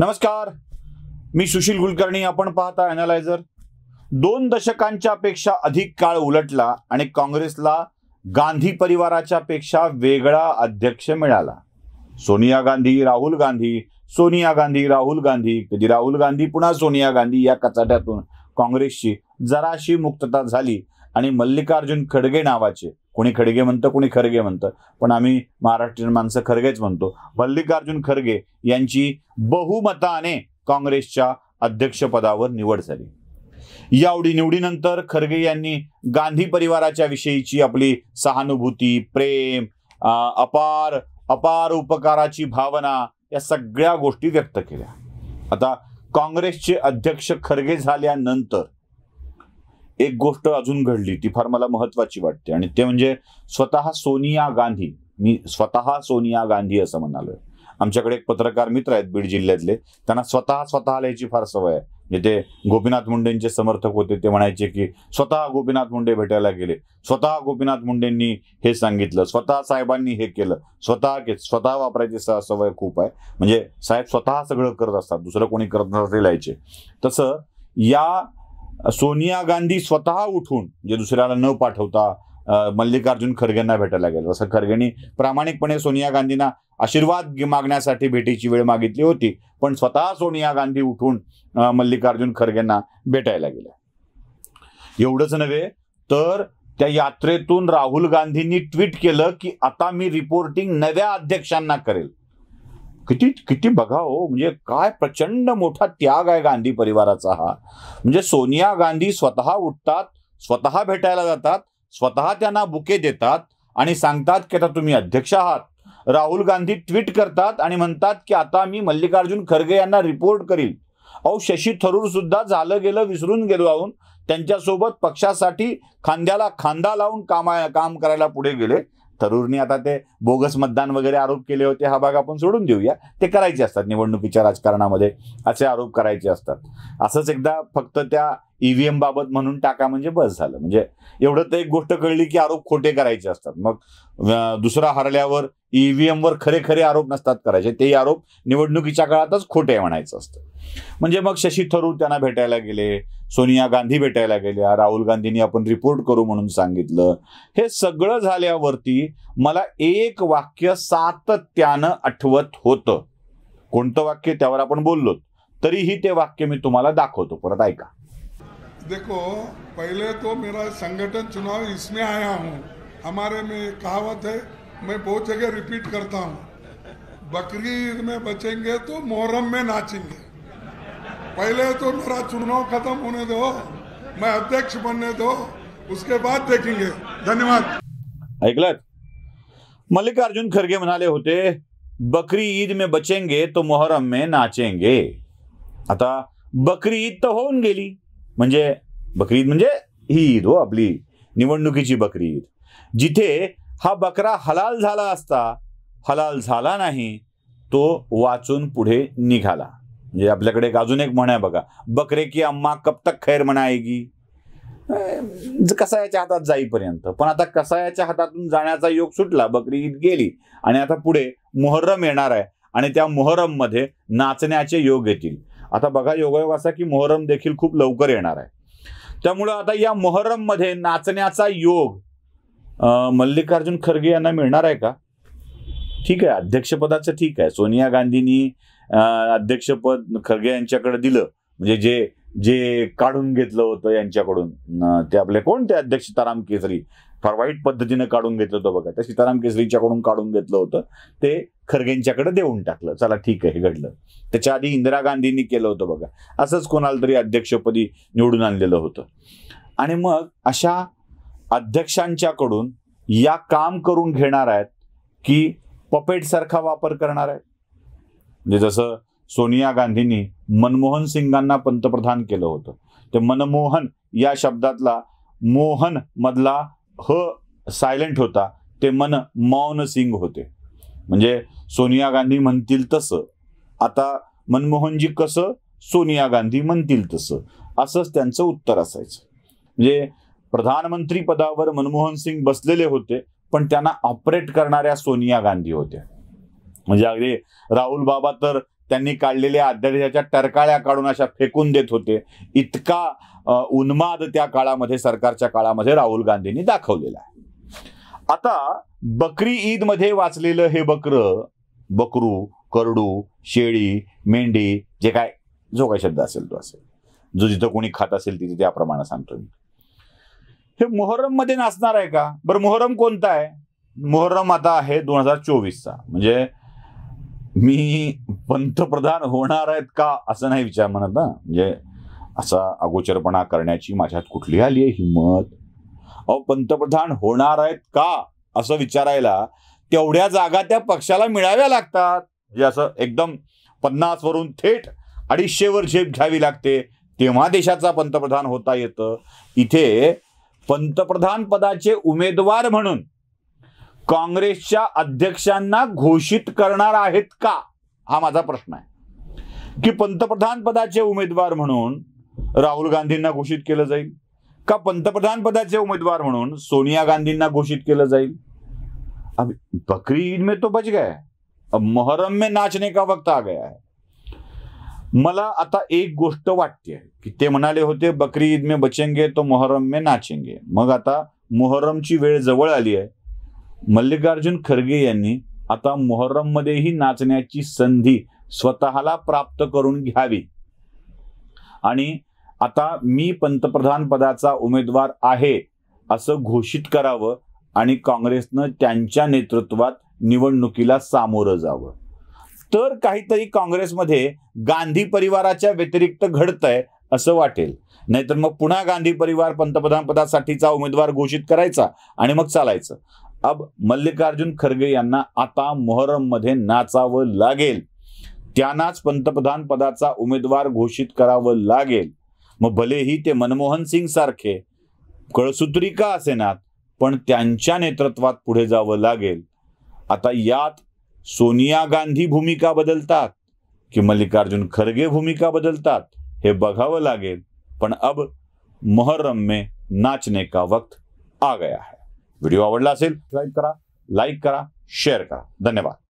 नमस्कार मी सुशील कुलकर्णी आपण पाहता अनालायझर दोन दशकांच्या पेक्षा अधिक काळ उलटला आणि काँग्रेसला गांधी परिवाराच्या पेक्षा वेगळा अध्यक्ष मिळाला सोनिया गांधी राहुल गांधी सोनिया गांधी राहुल गांधी कधी राहुल गांधी पुन्हा सोनिया गांधी या कचाट्यातून काँग्रेसची जराशी मुक्तता झाली आणि मल्लिकार्जुन खडगे नावाचे कोणी खडगे म्हणतं कोणी खरगे म्हणतं पण आम्ही महाराष्ट्रीयन माणसं खरगेच म्हणतो मल्लिकार्जुन खरगे यांची बहुमताने काँग्रेसच्या अध्यक्षपदावर निवड झाली यावडी निवडीनंतर खरगे यांनी गांधी परिवाराच्या विषयीची आपली सहानुभूती प्रेम अपार अपार उपकाराची भावना या सगळ्या गोष्टी व्यक्त केल्या आता काँग्रेसचे अध्यक्ष खरगे झाल्यानंतर एक गोष्ट अजून घडली ती फार मला महत्वाची वाटते आणि ते म्हणजे स्वतः सोनिया गांधी मी स्वतः सोनिया गांधी असं म्हणालोय आमच्याकडे एक पत्रकार मित्र आहेत बीड जिल्ह्यातले त्यांना स्वतः स्वतः लिहायची फार सवय आहे म्हणजे ते गोपीनाथ मुंडेंचे समर्थक होते ते म्हणायचे की स्वतः गोपीनाथ मुंडे भेटायला गेले स्वतः गोपीनाथ मुंडेंनी हे सांगितलं स्वतः साहेबांनी हे केलं स्वतः के स्वतः वापरायची सवय खूप आहे म्हणजे साहेब स्वतः सगळं करत असतात दुसरं कोणी करत नसते लिहायचे तसं या सोनिया गांधी स्वतः उठून जे दुसऱ्याला न पाठवता मल्लिकार्जुन खरगेंना भेटायला गेलो असं खरगेंनी प्रामाणिकपणे सोनिया गांधींना आशीर्वाद मागण्यासाठी भेटीची वेळ मागितली होती पण स्वतः सोनिया गांधी उठून मल्लिकार्जुन खरगेंना भेटायला गेल्या एवढंच नव्हे तर त्या यात्रेतून राहुल गांधींनी ट्विट केलं की आता मी रिपोर्टिंग नव्या अध्यक्षांना करेल किती किती बघा हो म्हणजे काय प्रचंड मोठा त्याग आहे गांधी परिवाराचा हा म्हणजे सोनिया गांधी स्वतः उठतात स्वतः भेटायला जातात स्वतः त्यांना बुके देतात आणि सांगतात की आता तुम्ही अध्यक्ष आहात राहुल गांधी ट्विट करतात आणि म्हणतात की आता मी मल्लिकार्जुन खरगे यांना रिपोर्ट करील अहो शशी थरूर सुद्धा झालं गेलं विसरून गेलो आहोत त्यांच्यासोबत पक्षासाठी खांद्याला खांदा लावून कामा काम करायला पुढे गेले थरूरनी आता ते बोगस मतदान वगैरे आरोप केले होते हा भाग आपण सोडून देऊया ते करायचे असतात निवडणुकीच्या राजकारणामध्ये असे आरोप करायचे असतात असंच एकदा फक्त त्या ईव्हीएम बाबत म्हणून टाका म्हणजे बस झालं म्हणजे एवढं तर एक गोष्ट कळली की आरोप खोटे करायचे असतात मग दुसरा हरल्यावर ईव्हीएम वर खरे खरे आरोप नसतात करायचे ते आरोप निवडणुकीच्या काळातच खोटे म्हणायचं असतं म्हणजे मग शशी थरूर त्यांना भेटायला गेले सोनिया गांधी भेटायला गेल्या राहुल गांधींनी आपण रिपोर्ट करू म्हणून सांगितलं हे सगळं झाल्यावरती मला एक वाक्य सातत्यानं आठवत होतं कोणतं वाक्य त्यावर आपण बोललो तरीही ते वाक्य मी तुम्हाला दाखवतो परत ऐका देखो पहले तो मेरा संगठन चुनाव इसमें आया हूँ हमारे में कहावत है मैं बहुत जगह रिपीट करता हूँ बकरी ईद में बचेंगे तो मोहर्रम में नाचेंगे पहले तो मेरा चुनाव खत्म होने दो मैं अध्यक्ष बनने दो उसके बाद देखेंगे धन्यवाद मल्लिकार्जुन खरगे मनाले होते बकरी ईद में बचेंगे तो मोहरम में नाचेंगे अतः बकरी ईद तो हो गेली म्हणजे बकरी ईद म्हणजे ही ईद हो आपली निवडणुकीची बकरी ईद जिथे हा बकरा हलाल झाला असता हलाल झाला नाही तो वाचून पुढे निघाला म्हणजे आपल्याकडे एक अजून एक म्हण आहे बघा बकरे की अम्मा कब तक खैर म्हणायगी कसायाच्या हातात जाईपर्यंत पण आता कसायाच्या हातातून जाण्याचा योग सुटला बकरी ईद गेली आणि आता पुढे मोहर्रम येणार आहे आणि त्या मध्ये नाचण्याचे योग येतील आता बघा योगायोग असा की मोहरम देखील खूप लवकर येणार आहे त्यामुळं आता या मध्ये नाचण्याचा योग मल्लिकार्जुन खरगे यांना मिळणार आहे का ठीक आहे अध्यक्षपदाचं ठीक आहे सोनिया गांधींनी अध्यक्षपद खरगे यांच्याकडे दिलं म्हणजे जे जे काढून घेतलं होतं यांच्याकडून ते आपले कोणते अध्यक्ष सीताराम केसरी फार वाईट पद्धतीनं काढून घेतलं होतं बघा त्या सीताराम केसरीच्याकडून काढून घेतलं होतं ते खरगेंच्याकडे देऊन टाकलं चला ठीक आहे हे घडलं त्याच्या आधी इंदिरा गांधींनी केलं होतं बघा असंच कोणाला तरी अध्यक्षपदी निवडून आणलेलं होतं आणि मग अशा अध्यक्षांच्याकडून या काम करून घेणार आहेत की पपेटसारखा वापर करणार आहेत म्हणजे जसं सोनिया गांधींनी मनमोहन सिंगांना पंतप्रधान केलं होतं ते मनमोहन या शब्दातला मोहन मधला ह सायलेंट होता ते मन मौन सिंग होते म्हणजे सोनिया गांधी म्हणतील तसं आता मनमोहनजी कसं सोनिया गांधी म्हणतील तसं असंच त्यांचं उत्तर असायचं म्हणजे प्रधानमंत्री पदावर मनमोहन सिंग बसलेले होते पण त्यांना ऑपरेट करणाऱ्या सोनिया गांधी होत्या म्हणजे अगदी राहुल बाबा तर त्यांनी काढलेल्या अध्यादेशाच्या टरकाळ्या काढून अशा फेकून देत होते इतका उन्माद त्या काळामध्ये सरकारच्या काळामध्ये राहुल गांधींनी दाखवलेला आहे आता बकरी ईद मध्ये वाचलेलं हे बकर बकरू करडू शेळी मेंढी जे काय जो काय शब्द असेल तो असेल जो जिथं कोणी खात असेल तिथे त्याप्रमाणे सांगतो मी हे मोहरम मध्ये नाचणार आहे का बरं मोहरम कोणता आहे मोहरम आता आहे दोन हजार चोवीसचा म्हणजे मी पंतप्रधान होणार आहेत का असं नाही विचार म्हणत ना म्हणजे असा अगोचरपणा करण्याची माझ्यात कुठली आली आहे हिंमत अहो पंतप्रधान होणार आहेत का असं विचारायला तेवढ्या जागा त्या पक्षाला मिळाव्या लागतात म्हणजे असं एकदम वरून थेट वर झेप घ्यावी लागते तेव्हा देशाचा पंतप्रधान होता येतं इथे पंतप्रधान पदाचे उमेदवार म्हणून काँग्रेसच्या अध्यक्षांना घोषित करणार आहेत का हा माझा प्रश्न आहे की पंतप्रधान पदाचे उमेदवार म्हणून राहुल गांधींना घोषित केलं जाईल का पंतप्रधान पदाचे उमेदवार म्हणून सोनिया गांधींना घोषित केलं जाईल बकरी ईद मे तो बच गए अब मोहरम में नाचने का वक्त आ गया है मला आता एक गोष्ट वाटते की ते म्हणाले होते बकरी ईद मे बचेंगे तो मोहरम में नाचेंगे मग आता मोहरमची वेळ जवळ आली आहे मल्लिकार्जुन खरगे यांनी आता मोहरम मध्येही नाचण्याची संधी स्वतःला प्राप्त करून घ्यावी आणि आता मी पंतप्रधान पदाचा उमेदवार आहे असं घोषित करावं आणि काँग्रेसनं त्यांच्या नेतृत्वात निवडणुकीला सामोरं जावं तर काहीतरी काँग्रेसमध्ये गांधी परिवाराच्या व्यतिरिक्त घडतंय असं वाटेल नाहीतर मग पुन्हा गांधी परिवार पंतप्रधान पदासाठीचा उमेदवार घोषित करायचा आणि मग चालायचं अब मल्लिकार्जुन खरगे यांना आता मध्ये नाचावं लागेल त्यांनाच पंतप्रधान पदाचा उमेदवार घोषित करावं लागेल मग भलेही ते मनमोहन सिंग सारखे का असेनात पण त्यांच्या नेतृत्वात पुढे जावं लागेल आता यात सोनिया गांधी भूमिका बदलतात की मल्लिकार्जुन खरगे भूमिका बदलतात हे बघावं लागेल पण अब मोहरम में नाचने का वक्त आ गया है व्हिडिओ आवडला असेल सबस्क्राईब करा लाईक करा शेअर करा धन्यवाद